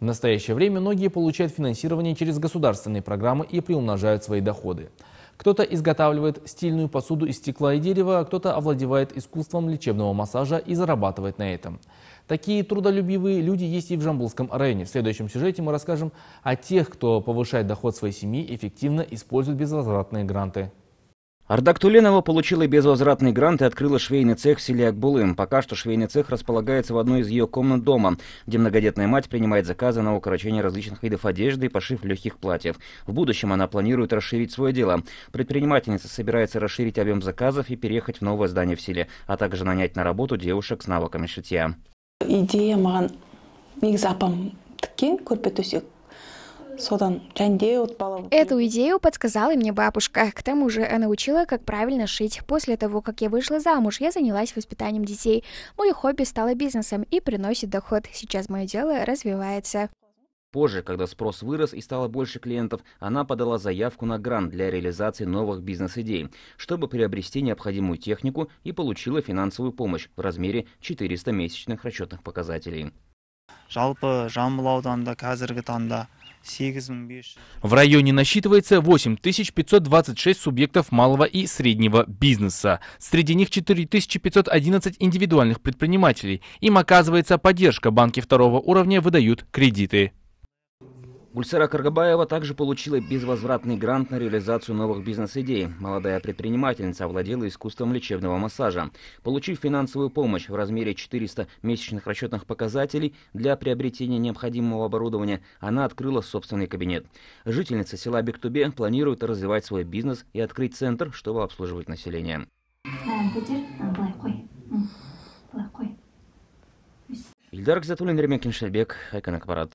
В настоящее время многие получают финансирование через государственные программы и приумножают свои доходы. Кто-то изготавливает стильную посуду из стекла и дерева, а кто-то овладевает искусством лечебного массажа и зарабатывает на этом. Такие трудолюбивые люди есть и в Жамбулском районе. В следующем сюжете мы расскажем о тех, кто повышает доход своей семьи, эффективно использует безвозвратные гранты. Ардактуленова получила безвозвратный грант и открыла швейный цех в селе Акбулым. Пока что швейный цех располагается в одной из ее комнат дома, где многодетная мать принимает заказы на укорочение различных видов одежды и пошив легких платьев. В будущем она планирует расширить свое дело. Предпринимательница собирается расширить объем заказов и переехать в новое здание в селе, а также нанять на работу девушек с навыками шитья. Идея маған негізі апам тіккен көрпе Эту идею подсказала мне бабушка. К тому же она учила, как правильно шить. После того, как я вышла замуж, я занялась воспитанием детей. Мое хобби стало бизнесом и приносит доход. Сейчас мое дело развивается. Позже, когда спрос вырос и стало больше клиентов, она подала заявку на грант для реализации новых бизнес-идей, чтобы приобрести необходимую технику и получила финансовую помощь в размере 400 месячных расчетных показателей. жалпы жамбыл ауданында қазіргі таңда в районе насчитывается 8526 субъектов малого и среднего бизнеса. Среди них 4511 индивидуальных предпринимателей. Им оказывается поддержка, банки второго уровня выдают кредиты. Гульсара Каргабаева также получила безвозвратный грант на реализацию новых бизнес-идей. Молодая предпринимательница овладела искусством лечебного массажа, получив финансовую помощь в размере 400 месячных расчетных показателей для приобретения необходимого оборудования, она открыла собственный кабинет. Жительница села Бектубе планирует развивать свой бизнес и открыть центр, чтобы обслуживать население. Э, э, Ильдар Гзатуллин, Ремекин Шельбек, Айкон Акпарат.